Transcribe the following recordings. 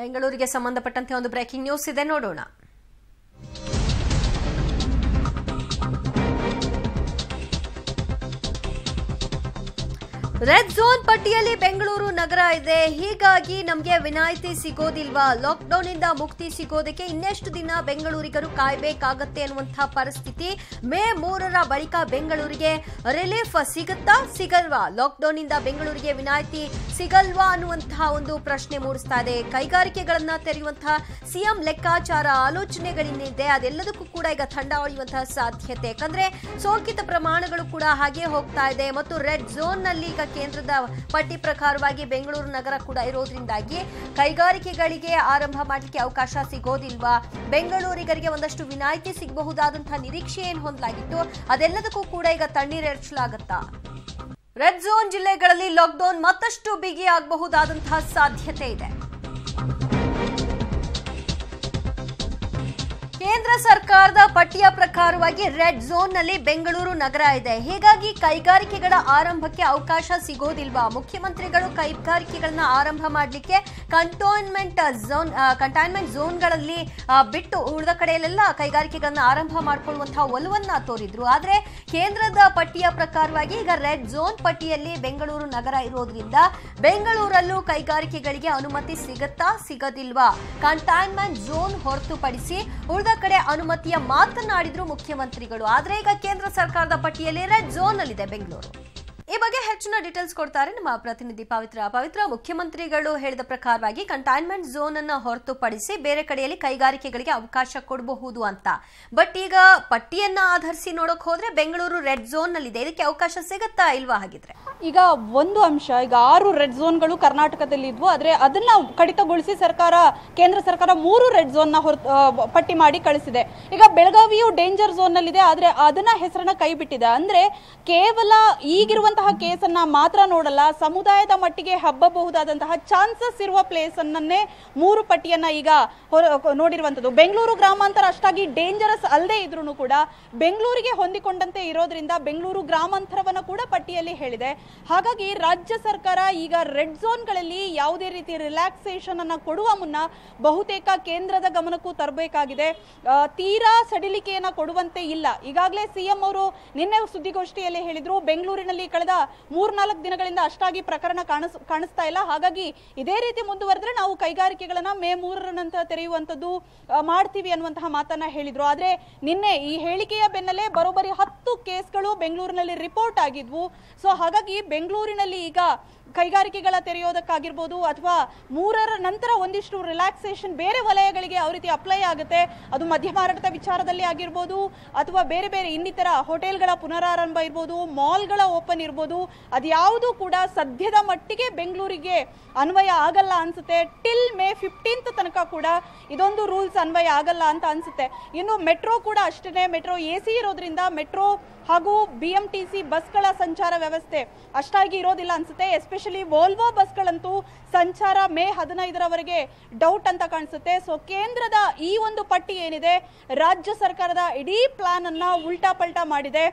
ಬೆಂಗಳೂರಿಗೆ ಸಂಬಂಧಪಟ್ಟಂತೆ ಒಂದು ಬ್ರೇಕಿಂಗ್ ನ್ಯೂಸ್ ಇದೆ ನೋಡೋಣ ರೆಡ್ ಝೋನ್ ಪಟ್ಟಿಯಲ್ಲಿ ಬೆಂಗಳೂರು ನಗರ ಇದೆ ಹೀಗಾಗಿ ನಮಗೆ ವಿನಾಯಿತಿ ಸಿಗೋದಿಲ್ವಾ ಲಾಕ್ಡೌನ್ ಇಂದ ಮುಕ್ತಿ ಸಿಗೋದಕ್ಕೆ ಇನ್ನೆಷ್ಟು ದಿನ ಬೆಂಗಳೂರಿಗರು ಕಾಯ್ಬೇಕಾಗತ್ತೆ ಅನ್ನುವಂತಹ ಪರಿಸ್ಥಿತಿ ಮೇ ಮೂರರ ಬಳಿಕ ಬೆಂಗಳೂರಿಗೆ ರಿಲೀಫ್ ಸಿಗುತ್ತಾ ಸಿಗಲ್ವಾ ಲಾಕ್ಡೌನ್ ಇಂದ ಬೆಂಗಳೂರಿಗೆ ವಿನಾಯಿತಿ ಸಿಗಲ್ವಾ ಅನ್ನುವಂತಹ ಒಂದು ಪ್ರಶ್ನೆ ಮೂಡಿಸ್ತಾ ಇದೆ ಕೈಗಾರಿಕೆಗಳನ್ನ ತೆರೆಯುವಂತಹ ಸಿಎಂ ಲೆಕ್ಕಾಚಾರ ಆಲೋಚನೆಗಳಿಂದಿದೆ ಅದೆಲ್ಲದಕ್ಕೂ ಕೂಡ ಈಗ ತಂಡ ಒಳಿಯುವಂತಹ ಸಾಧ್ಯತೆ ಯಾಕಂದ್ರೆ ಸೋಂಕಿತ ಪ್ರಮಾಣಗಳು ಕೂಡ ಹಾಗೆ ಹೋಗ್ತಾ ಇದೆ ಮತ್ತು ರೆಡ್ ಝೋನ್ ನಲ್ಲಿ ಈಗ ಕೇಂದ್ರದ ಪಟ್ಟಿ ಪ್ರಕಾರವಾಗಿ ಬೆಂಗಳೂರು ನಗರ ಕೂಡ ಇರೋದ್ರಿಂದಾಗಿ ಕೈಗಾರಿಕೆಗಳಿಗೆ ಆರಂಭ ಮಾಡಲಿಕ್ಕೆ ಅವಕಾಶ ಸಿಗೋದಿಲ್ವಾ ಬೆಂಗಳೂರಿಗರಿಗೆ ಒಂದಷ್ಟು ವಿನಾಯಿತಿ ಸಿಗಬಹುದಾದಂತಹ ನಿರೀಕ್ಷೆ ಏನು ಹೊಂದಲಾಗಿತ್ತು ಅದೆಲ್ಲದಕ್ಕೂ ಕೂಡ ಈಗ ಎರಚಲಾಗುತ್ತಾ ರೆಡ್ ಝೋನ್ ಜಿಲ್ಲೆಗಳಲ್ಲಿ ಲಾಕ್ಡೌನ್ ಮತ್ತಷ್ಟು ಬಿಗಿಯಾಗಬಹುದಾದಂತಹ ಸಾಧ್ಯತೆ ಇದೆ ಸರ್ಕಾರದ ಪಟ್ಟಿಯ ಪ್ರಕಾರವಾಗಿ ರೆಡ್ ಝೋನ್ ನಲ್ಲಿ ಬೆಂಗಳೂರು ನಗರ ಇದೆ ಹೀಗಾಗಿ ಕೈಗಾರಿಕೆಗಳ ಆರಂಭಕ್ಕೆ ಅವಕಾಶ ಸಿಗೋದಿಲ್ವಾ ಮುಖ್ಯಮಂತ್ರಿಗಳು ಕೈಗಾರಿಕೆಗಳನ್ನ ಆರಂಭ ಮಾಡಲಿಕ್ಕೆ ಕಂಟೋನ್ಮೆಂಟ್ ಝೋನ್ ಕಂಟೈನ್ಮೆಂಟ್ ಝೋನ್ಗಳಲ್ಲಿ ಬಿಟ್ಟು ಉಳಿದ ಕಡೆಯಲ್ಲೆಲ್ಲ ಕೈಗಾರಿಕೆಗಳನ್ನ ಆರಂಭ ಮಾಡಿಕೊಳ್ಳುವಂತಹ ಒಲವನ್ನ ತೋರಿದ್ರು ಆದರೆ ಕೇಂದ್ರದ ಪಟ್ಟಿಯ ಪ್ರಕಾರವಾಗಿ ಈಗ ರೆಡ್ ಝೋನ್ ಪಟ್ಟಿಯಲ್ಲಿ ಬೆಂಗಳೂರು ನಗರ ಇರೋದ್ರಿಂದ ಬೆಂಗಳೂರಲ್ಲೂ ಕೈಗಾರಿಕೆಗಳಿಗೆ ಅನುಮತಿ ಸಿಗುತ್ತಾ ಸಿಗದಿಲ್ವಾ ಕಂಟೈನ್ಮೆಂಟ್ ಝೋನ್ ಹೊರತುಪಡಿಸಿ ಉಳಿದ ಕಡೆ ಅನುಮತಿಯ ಮಾತನಾಡಿದ್ರು ಮುಖ್ಯಮಂತ್ರಿಗಳು ಆದರೆ ಈಗ ಕೇಂದ್ರ ಸರ್ಕಾರದ ಪಟ್ಟಿಯಲ್ಲಿ ರೆಡ್ ಝೋನ್ ಅಲ್ಲಿದೆ ಬೆಂಗಳೂರು ಈ ಬಗ್ಗೆ ಹೆಚ್ಚಿನ ಡೀಟೇಲ್ಸ್ ಕೊಡ್ತಾರೆ ನಮ್ಮ ಪ್ರತಿನಿಧಿ ಪವಿತ್ರ ಪವಿತ್ರ ಮುಖ್ಯಮಂತ್ರಿಗಳು ಹೇಳಿದ ಪ್ರಕಾರವಾಗಿ ಕಂಟೈನ್ಮೆಂಟ್ ಝೋನ್ ಅನ್ನ ಹೊರತುಪಡಿಸಿ ಬೇರೆ ಕಡೆಯಲ್ಲಿ ಕೈಗಾರಿಕೆಗಳಿಗೆ ಅವಕಾಶ ಕೊಡಬಹುದು ಅಂತ ಬಟ್ ಈಗ ಪಟ್ಟಿಯನ್ನ ಆಧರಿಸಿ ನೋಡಕ್ ಹೋದ್ರೆ ಬೆಂಗಳೂರು ರೆಡ್ ಝೋನ್ ನಲ್ಲಿ ಇದೆ ಇದಕ್ಕೆ ಅವಕಾಶ ಸಿಗುತ್ತಾ ಇಲ್ವಾ ಹಾಗಿದ್ರೆ ಈಗ ಒಂದು ಅಂಶ ಈಗ ಆರು ರೆಡ್ ಝೋನ್ಗಳು ಕರ್ನಾಟಕದಲ್ಲಿ ಇದ್ವು ಆದ್ರೆ ಅದನ್ನ ಕಡಿತಗೊಳಿಸಿ ಸರ್ಕಾರ ಕೇಂದ್ರ ಸರ್ಕಾರ ಮೂರು ರೆಡ್ ಝೋನ್ನ ಹೊರ ಪಟ್ಟಿ ಮಾಡಿ ಕಳಿಸಿದೆ ಈಗ ಬೆಳಗಾವಿಯು ಡೇಂಜರ್ ಝೋನ್ನಲ್ಲಿದೆ ಆದ್ರೆ ಅದನ್ನ ಹೆಸರನ್ನ ಕೈಬಿಟ್ಟಿದೆ ಅಂದ್ರೆ ಕೇವಲ ಈಗಿರುವಂತಹ ಇರುವಂತಹ ಕೇಸನ್ನ ಮಾತ್ರ ನೋಡಲ್ಲ ಸಮುದಾಯದ ಮಟ್ಟಿಗೆ ಹಬ್ಬಬಹುದಾದಂತಹ ಚಾನ್ಸಸ್ ಇರುವ ಪ್ಲೇಸನ್ನನ್ನೇ ಮೂರು ಪಟ್ಟಿಯನ್ನ ಈಗ ನೋಡಿರುವಂಥದ್ದು ಬೆಂಗಳೂರು ಗ್ರಾಮಾಂತರ ಅಷ್ಟಾಗಿ ಡೇಂಜರಸ್ ಅಲ್ಲದೆ ಇದ್ರೂ ಕೂಡ ಬೆಂಗಳೂರಿಗೆ ಹೊಂದಿಕೊಂಡಂತೆ ಇರೋದ್ರಿಂದ ಬೆಂಗಳೂರು ಗ್ರಾಮಾಂತರವನ್ನ ಕೂಡ ಪಟ್ಟಿಯಲ್ಲಿ ಹೇಳಿದೆ ಹಾಗಾಗಿ ರಾಜ್ಯ ಸರ್ಕಾರ ಈಗ ರೆಡ್ ಝೋನ್ಗಳಲ್ಲಿ ಯಾವುದೇ ರೀತಿ ರಿಲ್ಯಾಕ್ಸೇಷನ್ ಅನ್ನು ಕೊಡುವ ಮುನ್ನ ಬಹುತೇಕ ಕೇಂದ್ರದ ಗಮನಕ್ಕೂ ತರಬೇಕಾಗಿದೆ ತೀರಾ ಸಡಿಲಿಕೆಯನ್ನ ಕೊಡುವಂತೆ ಇಲ್ಲ ಈಗಾಗಲೇ ಸಿಎಂ ಅವರು ನಿನ್ನೆ ಸುದ್ದಿಗೋಷ್ಠಿಯಲ್ಲಿ ಹೇಳಿದ್ರು ಬೆಂಗಳೂರಿನಲ್ಲಿ ಕಳೆದ ಮೂರ್ನಾಲ್ಕು ದಿನಗಳಿಂದ ಅಷ್ಟಾಗಿ ಪ್ರಕರಣ ಕಾಣಿಸ್ ಕಾಣಿಸ್ತಾ ಇಲ್ಲ ಹಾಗಾಗಿ ಇದೇ ರೀತಿ ಮುಂದುವರೆದ್ರೆ ನಾವು ಕೈಗಾರಿಕೆಗಳನ್ನ ಮೇ ಮೂರರ ನಂತರ ತೆರೆಯುವಂತದ್ದು ಮಾಡ್ತೀವಿ ಅನ್ನುವಂತಹ ಮಾತನ್ನ ಹೇಳಿದ್ರು ಆದ್ರೆ ನಿನ್ನೆ ಈ ಹೇಳಿಕೆಯ ಬೆನ್ನಲ್ಲೇ ಬರೋಬ್ಬರಿ ಹತ್ತು ಕೇಸ್ಗಳು ಬೆಂಗಳೂರಿನಲ್ಲಿ ರಿಪೋರ್ಟ್ ಆಗಿದ್ವು ಸೊ ಹಾಗಾಗಿ ಬೆಂಗಳೂರಿನಲ್ಲಿ ಈಗ ಕೈಗಾರಿಕೆಗಳ ತೆರೆಯೋದಕ್ಕಾಗಿರ್ಬೋದು ಅಥವಾ ಮೂರರ ನಂತರ ಒಂದಿಷ್ಟು ರಿಲ್ಯಾಕ್ಸೇಷನ್ ಬೇರೆ ವಲಯಗಳಿಗೆ ಯಾವ ರೀತಿ ಅಪ್ಲೈ ಆಗುತ್ತೆ ಅದು ಮಧ್ಯ ಮಾರಾಟದ ವಿಚಾರದಲ್ಲಿ ಆಗಿರ್ಬೋದು ಅಥವಾ ಬೇರೆ ಬೇರೆ ಇನ್ನಿತರ ಹೋಟೆಲ್ಗಳ ಪುನರಾರಂಭ ಇರ್ಬೋದು ಮಾಲ್ಗಳ ಓಪನ್ ಇರ್ಬೋದು ಆಗಿರ್ಬೋದು ಅದ್ಯಾವುದು ಕೂಡ ಸದ್ಯದ ಮಟ್ಟಿಗೆ ಬೆಂಗಳೂರಿಗೆ ಅನ್ವಯ ಆಗಲ್ಲ ಅನ್ಸುತ್ತೆ ಟಿಲ್ ಮೇ ಫಿಫ್ಟೀನ್ತ್ ತನಕ ಕೂಡ ಇದೊಂದು ರೂಲ್ಸ್ ಅನ್ವಯ ಆಗಲ್ಲ ಅಂತ ಅನ್ಸುತ್ತೆ ಇನ್ನು ಮೆಟ್ರೋ ಕೂಡ ಅಷ್ಟೇ ಮೆಟ್ರೋ ಎ ಸಿ ಇರೋದ್ರಿಂದ ಮೆಟ್ರೋ ಹಾಗೂ ಬಿ ಎಂ ಟಿ ಸಿ ಬಸ್ಗಳ ಸಂಚಾರ ವ್ಯವಸ್ಥೆ ಅಷ್ಟಾಗಿ ಇರೋದಿಲ್ಲ ಅನ್ಸುತ್ತೆ ಎಸ್ಪೆಷಲಿ ವೋಲ್ವೋ ಬಸ್ಗಳಂತೂ ಸಂಚಾರ ಮೇ ಹದಿನೈದರವರೆಗೆ ಡೌಟ್ ಅಂತ ಕಾಣಿಸುತ್ತೆ ಸೊ ಕೇಂದ್ರದ ಈ ಒಂದು ಪಟ್ಟಿ ಏನಿದೆ ರಾಜ್ಯ ಸರ್ಕಾರದ ಇಡೀ ಪ್ಲಾನ್ ಅನ್ನ ಉಲ್ಟಾ ಪಲ್ಟಾ ಮಾಡಿದೆ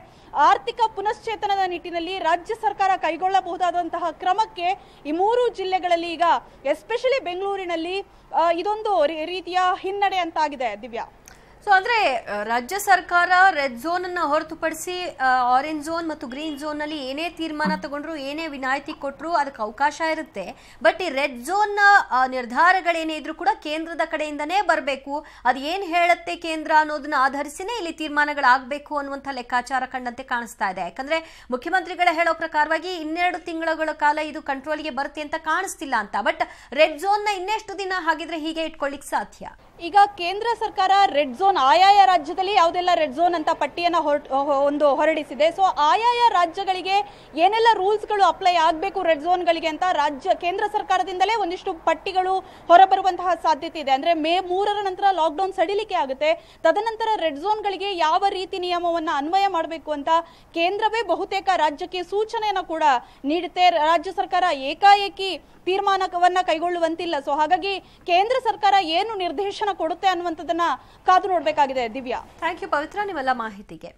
ಆರ್ಥಿಕ ಪುನಶ್ಚೇತನದ ನಿಟ್ಟಿನಲ್ಲಿ ರಾಜ್ಯ ಸರ್ಕಾರ ಕೈಗೊಳ್ಳಬಹುದಾದಂತಹ ಕ್ರಮಕ್ಕೆ ಈ ಮೂರು ಜಿಲ್ಲೆಗಳಲ್ಲಿ ಈಗ ಎಸ್ಪೆಷಲಿ ಬೆಂಗಳೂರಿನಲ್ಲಿ ಇದೊಂದು ರೀತಿಯ ಹಿನ್ನಡೆ ಅಂತಾಗಿದೆ ದಿವ್ಯಾ ಸೊ ಅಂದರೆ ರಾಜ್ಯ ಸರ್ಕಾರ ರೆಡ್ ಝೋನ್ ಅನ್ನು ಹೊರತುಪಡಿಸಿ ಆರೆಂಜ್ ಝೋನ್ ಮತ್ತು ಗ್ರೀನ್ ನಲ್ಲಿ ಏನೇ ತೀರ್ಮಾನ ತಗೊಂಡ್ರು ಏನೇ ವಿನಾಯಿತಿ ಕೊಟ್ಟರು ಅದಕ್ಕೆ ಅವಕಾಶ ಇರುತ್ತೆ ಬಟ್ ಈ ರೆಡ್ ಝೋನ್ ನಿರ್ಧಾರಗಳೇನೇ ಇದ್ರು ಕೂಡ ಕೇಂದ್ರದ ಕಡೆಯಿಂದನೇ ಬರಬೇಕು ಅದು ಏನು ಹೇಳುತ್ತೆ ಕೇಂದ್ರ ಅನ್ನೋದನ್ನ ಆಧರಿಸಿನೇ ಇಲ್ಲಿ ತೀರ್ಮಾನಗಳಾಗಬೇಕು ಅನ್ನುವಂಥ ಲೆಕ್ಕಾಚಾರ ಕಂಡಂತೆ ಕಾಣಿಸ್ತಾ ಇದೆ ಯಾಕಂದರೆ ಮುಖ್ಯಮಂತ್ರಿಗಳ ಹೇಳೋ ಪ್ರಕಾರವಾಗಿ ಇನ್ನೆರಡು ತಿಂಗಳುಗಳ ಕಾಲ ಇದು ಕಂಟ್ರೋಲ್ಗೆ ಬರುತ್ತೆ ಅಂತ ಕಾಣಿಸ್ತಿಲ್ಲ ಅಂತ ಬಟ್ ರೆಡ್ ಝೋನ್ನ ಇನ್ನೆಷ್ಟು ದಿನ ಹಾಗಿದ್ರೆ ಹೀಗೆ ಇಟ್ಕೊಳ್ಳಿಕ್ ಸಾಧ್ಯ ಈಗ ಕೇಂದ್ರ ಸರ್ಕಾರ ರೆಡ್ ಝೋನ್ ಆಯಾಯ ರಾಜ್ಯದಲ್ಲಿ ಯಾವುದೆಲ್ಲ ರೆಡ್ ಝೋನ್ ಅಂತ ಪಟ್ಟಿಯನ್ನು ಒಂದು ಹೊರಡಿಸಿದೆ ಸೊ ಆಯಾಯ ರಾಜ್ಯಗಳಿಗೆ ಏನೆಲ್ಲ ರೂಲ್ಸ್ಗಳು ಅಪ್ಲೈ ಆಗಬೇಕು ರೆಡ್ ಗಳಿಗೆ ಅಂತ ರಾಜ್ಯ ಕೇಂದ್ರ ಸರ್ಕಾರದಿಂದಲೇ ಒಂದಿಷ್ಟು ಪಟ್ಟಿಗಳು ಹೊರಬರುವಂತಹ ಸಾಧ್ಯತೆ ಇದೆ ಅಂದರೆ ಮೇ ಮೂರರ ನಂತರ ಲಾಕ್ಡೌನ್ ಸಡಿಲಿಕೆ ಆಗುತ್ತೆ ತದನಂತರ ರೆಡ್ ಗಳಿಗೆ ಯಾವ ರೀತಿ ನಿಯಮವನ್ನು ಅನ್ವಯ ಮಾಡಬೇಕು ಅಂತ ಕೇಂದ್ರವೇ ಬಹುತೇಕ ರಾಜ್ಯಕ್ಕೆ ಸೂಚನೆಯನ್ನು ಕೂಡ ನೀಡುತ್ತೆ ರಾಜ್ಯ ಸರ್ಕಾರ ಏಕಾಏಕಿ ತೀರ್ಮಾನವನ್ನು ಕೈಗೊಳ್ಳುವಂತಿಲ್ಲ ಸೊ ಹಾಗಾಗಿ ಕೇಂದ್ರ ಸರ್ಕಾರ ಏನು ನಿರ್ದೇಶನ ಕೊಡುತ್ತೆ ಅನ್ನುವಂಥದ್ದನ್ನ ಕಾದು ನೋಡಬೇಕಾಗಿದೆ ದಿವ್ಯಾ ಥ್ಯಾಂಕ್ ಯು ಪವಿತ್ರ ನೀವೆಲ್ಲ ಮಾಹಿತಿಗೆ